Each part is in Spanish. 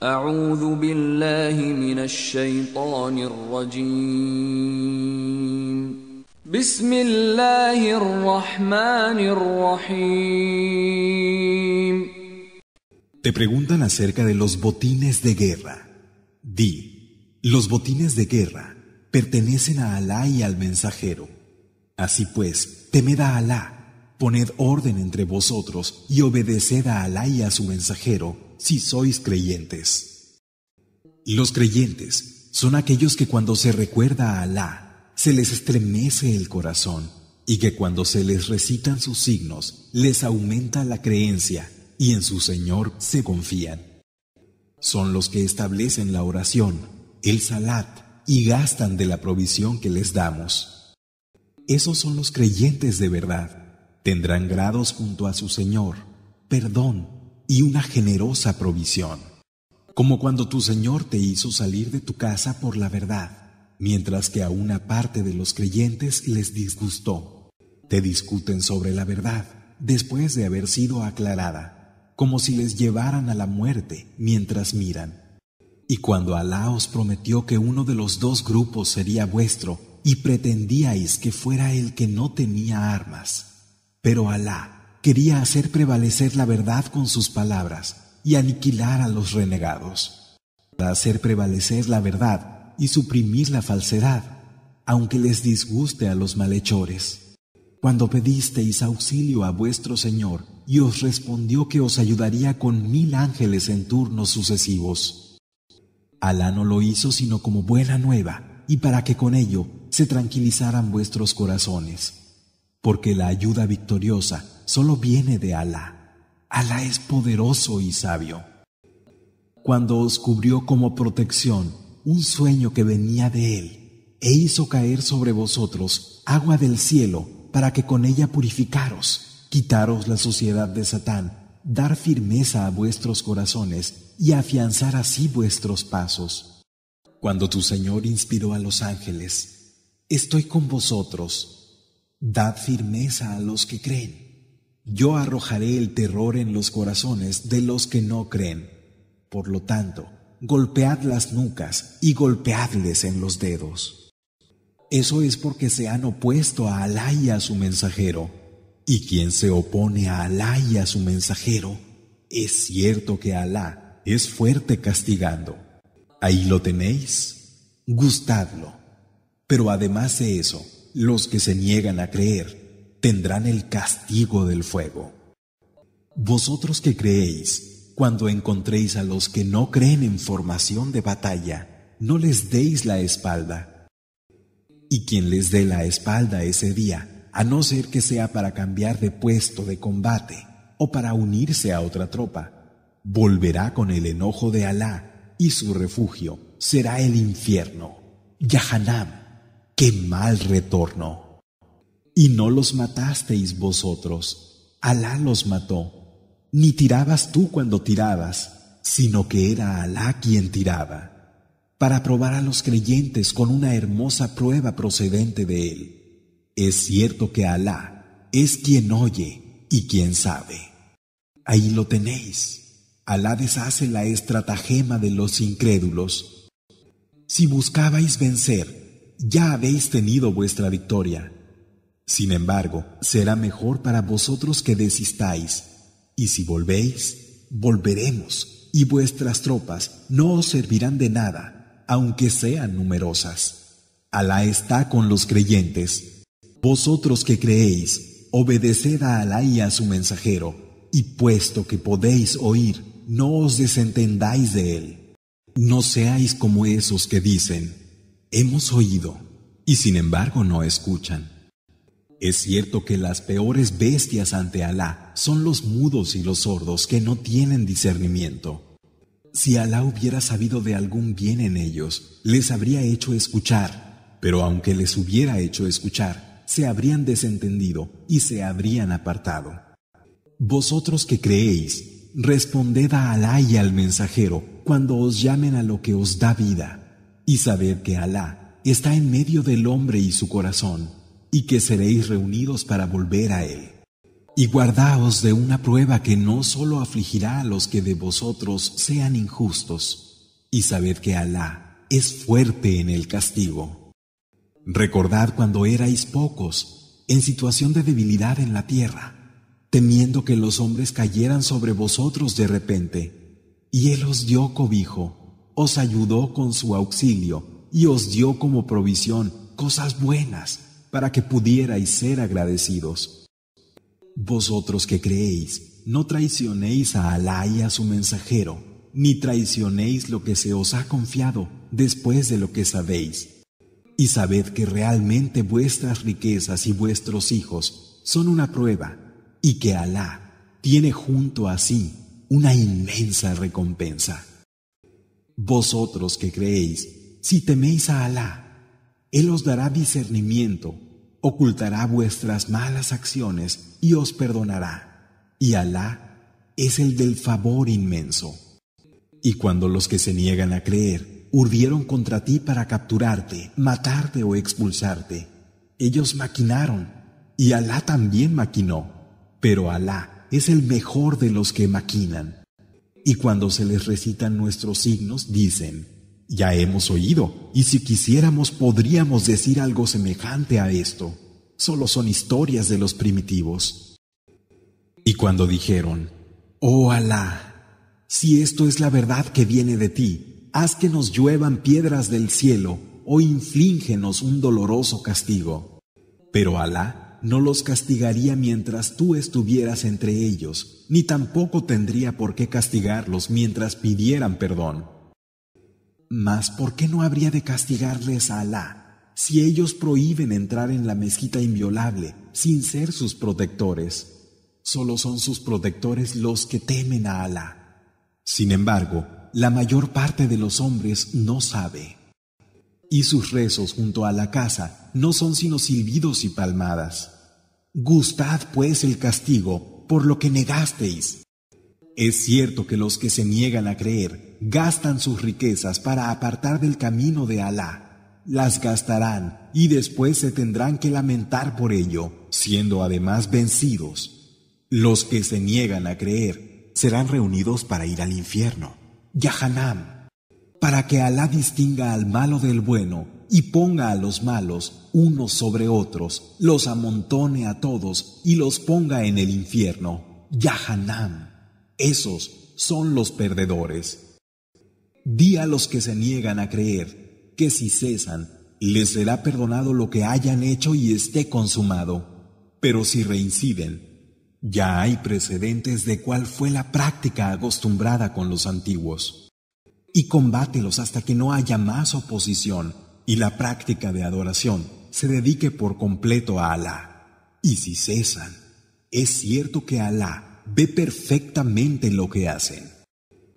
Te preguntan acerca de los botines de guerra. Di, los botines de guerra pertenecen a Alá y al mensajero. Así pues, temed a Alá, poned orden entre vosotros y obedeced a Alá y a su mensajero si sois creyentes. Los creyentes son aquellos que cuando se recuerda a Alá, se les estremece el corazón y que cuando se les recitan sus signos, les aumenta la creencia y en su Señor se confían. Son los que establecen la oración, el salat y gastan de la provisión que les damos. Esos son los creyentes de verdad. Tendrán grados junto a su Señor, perdón y una generosa provisión, como cuando tu Señor te hizo salir de tu casa por la verdad, mientras que a una parte de los creyentes les disgustó. Te discuten sobre la verdad después de haber sido aclarada, como si les llevaran a la muerte mientras miran. Y cuando Alá os prometió que uno de los dos grupos sería vuestro, y pretendíais que fuera el que no tenía armas, pero Alá quería hacer prevalecer la verdad con sus palabras y aniquilar a los renegados, para hacer prevalecer la verdad y suprimir la falsedad, aunque les disguste a los malhechores. Cuando pedisteis auxilio a vuestro Señor y os respondió que os ayudaría con mil ángeles en turnos sucesivos. Alá no lo hizo sino como buena nueva y para que con ello se tranquilizaran vuestros corazones, porque la ayuda victoriosa solo viene de Alá. Alá es poderoso y sabio. Cuando os cubrió como protección un sueño que venía de él, e hizo caer sobre vosotros agua del cielo para que con ella purificaros, quitaros la suciedad de Satán, dar firmeza a vuestros corazones y afianzar así vuestros pasos. Cuando tu Señor inspiró a los ángeles, estoy con vosotros, dad firmeza a los que creen. Yo arrojaré el terror en los corazones de los que no creen. Por lo tanto, golpead las nucas y golpeadles en los dedos. Eso es porque se han opuesto a Alá y a su mensajero. Y quien se opone a Alá y a su mensajero, es cierto que Alá es fuerte castigando. Ahí lo tenéis, gustadlo. Pero además de eso, los que se niegan a creer, tendrán el castigo del fuego. Vosotros que creéis, cuando encontréis a los que no creen en formación de batalla, no les deis la espalda. Y quien les dé la espalda ese día, a no ser que sea para cambiar de puesto de combate o para unirse a otra tropa, volverá con el enojo de Alá y su refugio será el infierno, Yahanam. ¡Qué mal retorno! y no los matasteis vosotros, Alá los mató, ni tirabas tú cuando tirabas, sino que era Alá quien tiraba, para probar a los creyentes con una hermosa prueba procedente de él. Es cierto que Alá es quien oye y quien sabe. Ahí lo tenéis. Alá deshace la estratagema de los incrédulos. Si buscabais vencer, ya habéis tenido vuestra victoria. Sin embargo, será mejor para vosotros que desistáis, y si volvéis, volveremos, y vuestras tropas no os servirán de nada, aunque sean numerosas. Alá está con los creyentes. Vosotros que creéis, obedeced a Alá y a su mensajero, y puesto que podéis oír, no os desentendáis de él. No seáis como esos que dicen, hemos oído, y sin embargo no escuchan. Es cierto que las peores bestias ante Alá son los mudos y los sordos que no tienen discernimiento. Si Alá hubiera sabido de algún bien en ellos, les habría hecho escuchar, pero aunque les hubiera hecho escuchar, se habrían desentendido y se habrían apartado. Vosotros que creéis, responded a Alá y al mensajero cuando os llamen a lo que os da vida, y sabed que Alá está en medio del hombre y su corazón y que seréis reunidos para volver a Él. Y guardaos de una prueba que no sólo afligirá a los que de vosotros sean injustos, y sabed que Alá es fuerte en el castigo. Recordad cuando erais pocos, en situación de debilidad en la tierra, temiendo que los hombres cayeran sobre vosotros de repente, y Él os dio cobijo, os ayudó con su auxilio, y os dio como provisión cosas buenas para que pudierais ser agradecidos. Vosotros que creéis, no traicionéis a Alá y a su mensajero, ni traicionéis lo que se os ha confiado después de lo que sabéis. Y sabed que realmente vuestras riquezas y vuestros hijos son una prueba, y que Alá tiene junto a sí una inmensa recompensa. Vosotros que creéis, si teméis a Alá, él os dará discernimiento, ocultará vuestras malas acciones y os perdonará. Y Alá es el del favor inmenso. Y cuando los que se niegan a creer urdieron contra ti para capturarte, matarte o expulsarte, ellos maquinaron, y Alá también maquinó, pero Alá es el mejor de los que maquinan. Y cuando se les recitan nuestros signos, dicen, ya hemos oído, y si quisiéramos podríamos decir algo semejante a esto. Solo son historias de los primitivos. Y cuando dijeron, Oh Alá, si esto es la verdad que viene de ti, haz que nos lluevan piedras del cielo o inflíngenos un doloroso castigo. Pero Alá no los castigaría mientras tú estuvieras entre ellos, ni tampoco tendría por qué castigarlos mientras pidieran perdón. Mas ¿por qué no habría de castigarles a Alá si ellos prohíben entrar en la mezquita inviolable sin ser sus protectores? Solo son sus protectores los que temen a Alá. Sin embargo, la mayor parte de los hombres no sabe. Y sus rezos junto a la casa no son sino silbidos y palmadas. Gustad pues el castigo por lo que negasteis. Es cierto que los que se niegan a creer gastan sus riquezas para apartar del camino de Alá. Las gastarán y después se tendrán que lamentar por ello, siendo además vencidos. Los que se niegan a creer serán reunidos para ir al infierno, Yahanam, para que Alá distinga al malo del bueno y ponga a los malos unos sobre otros, los amontone a todos y los ponga en el infierno, Yahanam. Esos son los perdedores. Di a los que se niegan a creer que si cesan, les será perdonado lo que hayan hecho y esté consumado. Pero si reinciden, ya hay precedentes de cuál fue la práctica acostumbrada con los antiguos. Y combátelos hasta que no haya más oposición y la práctica de adoración se dedique por completo a Alá. Y si cesan, es cierto que Alá ve perfectamente lo que hacen.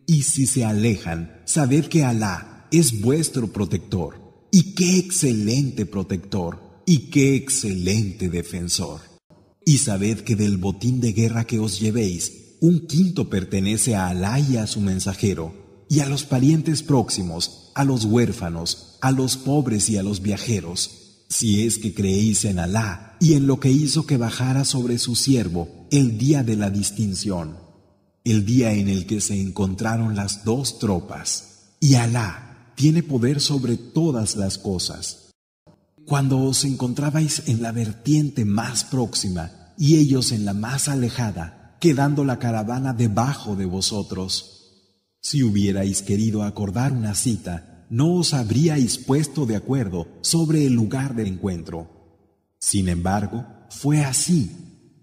Y si se alejan, sabed que Alá es vuestro protector, y qué excelente protector, y qué excelente defensor. Y sabed que del botín de guerra que os llevéis, un quinto pertenece a Alá y a su mensajero, y a los parientes próximos, a los huérfanos, a los pobres y a los viajeros, si es que creéis en Alá y en lo que hizo que bajara sobre su siervo el día de la distinción, el día en el que se encontraron las dos tropas, y Alá tiene poder sobre todas las cosas. Cuando os encontrabais en la vertiente más próxima y ellos en la más alejada, quedando la caravana debajo de vosotros, si hubierais querido acordar una cita, no os habríais puesto de acuerdo sobre el lugar del encuentro. Sin embargo, fue así,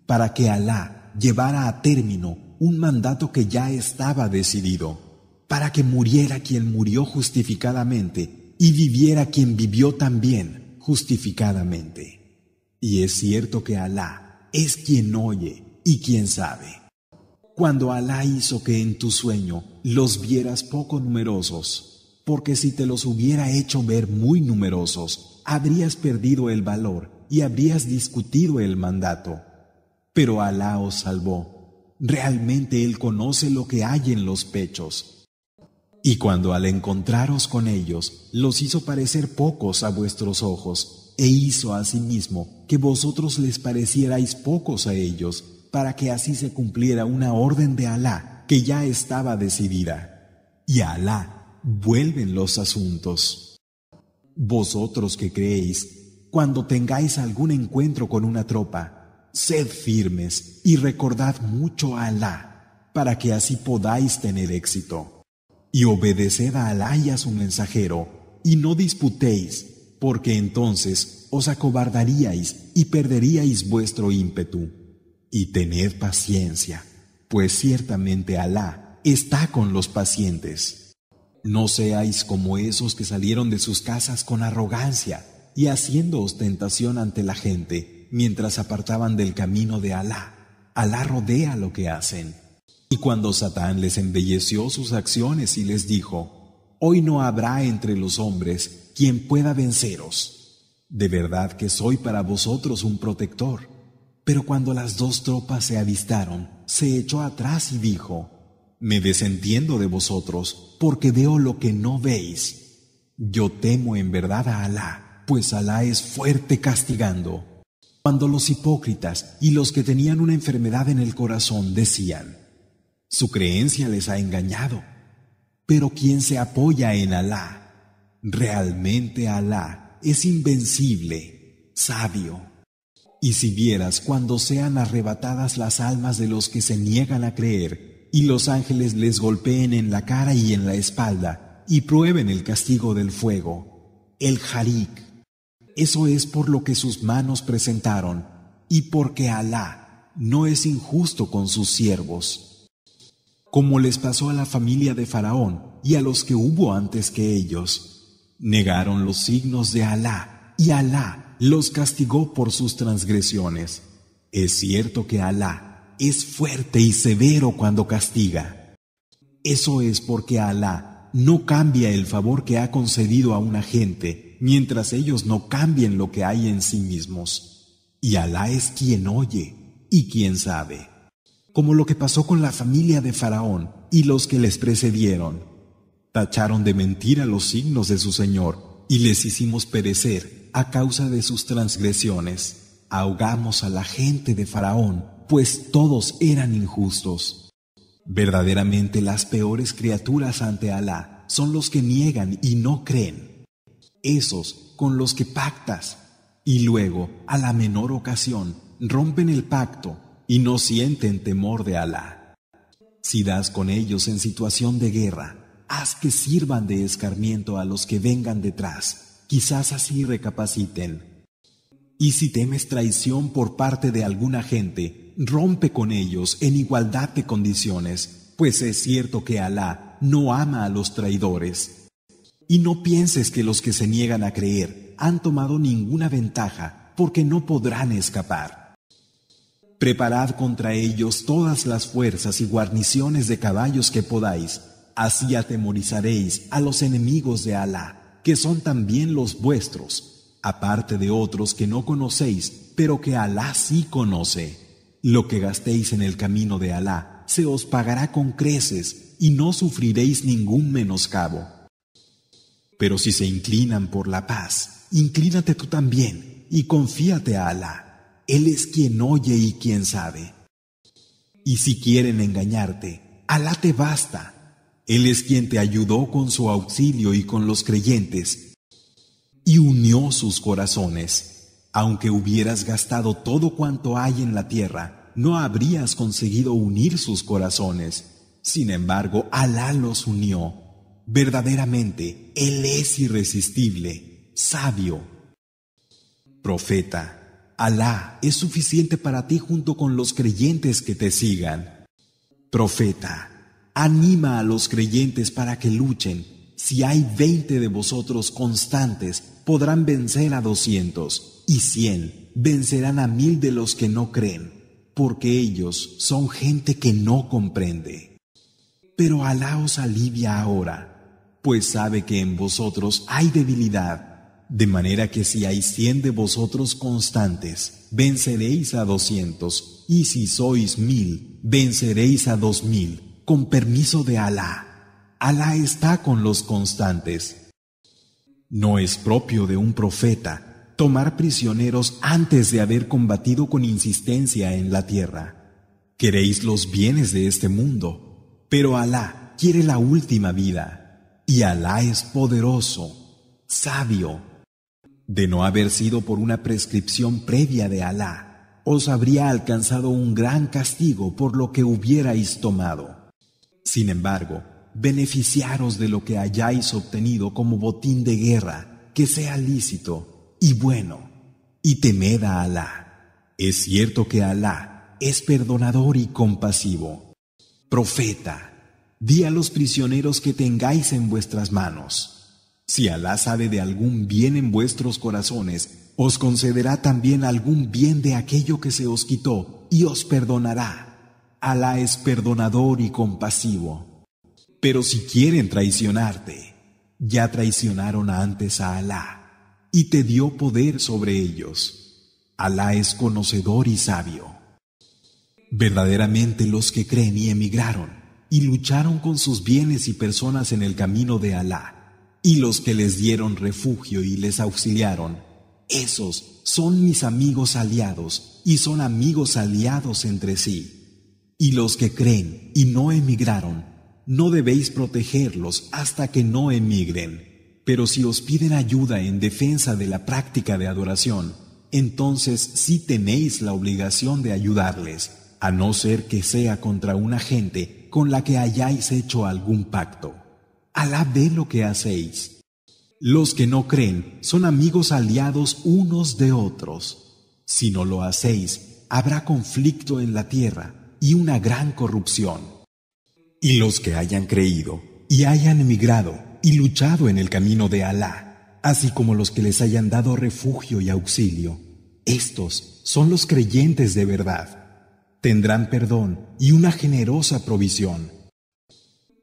para que Alá llevara a término un mandato que ya estaba decidido, para que muriera quien murió justificadamente y viviera quien vivió también justificadamente. Y es cierto que Alá es quien oye y quien sabe. Cuando Alá hizo que en tu sueño los vieras poco numerosos, porque si te los hubiera hecho ver muy numerosos, habrías perdido el valor y habrías discutido el mandato. Pero Alá os salvó. Realmente Él conoce lo que hay en los pechos. Y cuando al encontraros con ellos, los hizo parecer pocos a vuestros ojos, e hizo asimismo que vosotros les parecierais pocos a ellos, para que así se cumpliera una orden de Alá que ya estaba decidida. Y Alá vuelven los asuntos. Vosotros que creéis, cuando tengáis algún encuentro con una tropa, sed firmes y recordad mucho a Alá, para que así podáis tener éxito. Y obedeced a Alá y a su mensajero, y no disputéis, porque entonces os acobardaríais y perderíais vuestro ímpetu. Y tened paciencia, pues ciertamente Alá está con los pacientes. No seáis como esos que salieron de sus casas con arrogancia y haciendo ostentación ante la gente mientras apartaban del camino de Alá. Alá rodea lo que hacen. Y cuando Satán les embelleció sus acciones y les dijo, Hoy no habrá entre los hombres quien pueda venceros. De verdad que soy para vosotros un protector. Pero cuando las dos tropas se avistaron, se echó atrás y dijo, me desentiendo de vosotros porque veo lo que no veis. Yo temo en verdad a Alá, pues Alá es fuerte castigando. Cuando los hipócritas y los que tenían una enfermedad en el corazón decían, su creencia les ha engañado, pero quien se apoya en Alá, realmente Alá es invencible, sabio. Y si vieras cuando sean arrebatadas las almas de los que se niegan a creer, y los ángeles les golpeen en la cara y en la espalda, y prueben el castigo del fuego, el harik. Eso es por lo que sus manos presentaron, y porque Alá no es injusto con sus siervos. Como les pasó a la familia de Faraón y a los que hubo antes que ellos, negaron los signos de Alá, y Alá los castigó por sus transgresiones. Es cierto que Alá es fuerte y severo cuando castiga. Eso es porque Alá no cambia el favor que ha concedido a una gente mientras ellos no cambien lo que hay en sí mismos. Y Alá es quien oye y quien sabe. Como lo que pasó con la familia de Faraón y los que les precedieron. Tacharon de mentira los signos de su Señor y les hicimos perecer a causa de sus transgresiones. Ahogamos a la gente de Faraón pues todos eran injustos. Verdaderamente las peores criaturas ante Alá son los que niegan y no creen, esos con los que pactas, y luego, a la menor ocasión, rompen el pacto y no sienten temor de Alá. Si das con ellos en situación de guerra, haz que sirvan de escarmiento a los que vengan detrás, quizás así recapaciten. Y si temes traición por parte de alguna gente, rompe con ellos en igualdad de condiciones, pues es cierto que Alá no ama a los traidores. Y no pienses que los que se niegan a creer han tomado ninguna ventaja, porque no podrán escapar. Preparad contra ellos todas las fuerzas y guarniciones de caballos que podáis, así atemorizaréis a los enemigos de Alá, que son también los vuestros, aparte de otros que no conocéis, pero que Alá sí conoce. Lo que gastéis en el camino de Alá se os pagará con creces y no sufriréis ningún menoscabo. Pero si se inclinan por la paz, inclínate tú también y confíate a Alá. Él es quien oye y quien sabe. Y si quieren engañarte, Alá te basta. Él es quien te ayudó con su auxilio y con los creyentes, y unió sus corazones. Aunque hubieras gastado todo cuanto hay en la tierra, no habrías conseguido unir sus corazones. Sin embargo, Alá los unió. Verdaderamente, Él es irresistible, sabio. Profeta, Alá es suficiente para ti junto con los creyentes que te sigan. Profeta, anima a los creyentes para que luchen. Si hay veinte de vosotros constantes, podrán vencer a doscientos y cien vencerán a mil de los que no creen, porque ellos son gente que no comprende. Pero Alá os alivia ahora, pues sabe que en vosotros hay debilidad, de manera que si hay cien de vosotros constantes, venceréis a doscientos, y si sois mil, venceréis a dos mil, con permiso de Alá. Alá está con los constantes. No es propio de un profeta tomar prisioneros antes de haber combatido con insistencia en la tierra. Queréis los bienes de este mundo, pero Alá quiere la última vida, y Alá es poderoso, sabio. De no haber sido por una prescripción previa de Alá, os habría alcanzado un gran castigo por lo que hubierais tomado. Sin embargo, beneficiaros de lo que hayáis obtenido como botín de guerra, que sea lícito y bueno, y temed a Alá. Es cierto que Alá es perdonador y compasivo. Profeta, di a los prisioneros que tengáis en vuestras manos. Si Alá sabe de algún bien en vuestros corazones, os concederá también algún bien de aquello que se os quitó y os perdonará. Alá es perdonador y compasivo. Pero si quieren traicionarte, ya traicionaron antes a Alá y te dio poder sobre ellos. Alá es conocedor y sabio. Verdaderamente los que creen y emigraron y lucharon con sus bienes y personas en el camino de Alá, y los que les dieron refugio y les auxiliaron, esos son mis amigos aliados y son amigos aliados entre sí. Y los que creen y no emigraron, no debéis protegerlos hasta que no emigren. Pero si os piden ayuda en defensa de la práctica de adoración, entonces sí tenéis la obligación de ayudarles, a no ser que sea contra una gente con la que hayáis hecho algún pacto. Alá ve lo que hacéis. Los que no creen son amigos aliados unos de otros. Si no lo hacéis, habrá conflicto en la tierra y una gran corrupción. Y los que hayan creído y hayan emigrado, y luchado en el camino de Alá, así como los que les hayan dado refugio y auxilio. Estos son los creyentes de verdad. Tendrán perdón y una generosa provisión.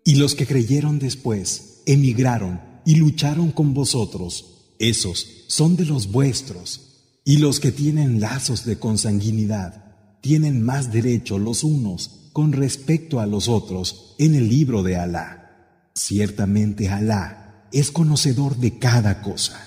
Y los que creyeron después, emigraron y lucharon con vosotros, esos son de los vuestros. Y los que tienen lazos de consanguinidad, tienen más derecho los unos con respecto a los otros en el libro de Alá. Ciertamente Alá es conocedor de cada cosa.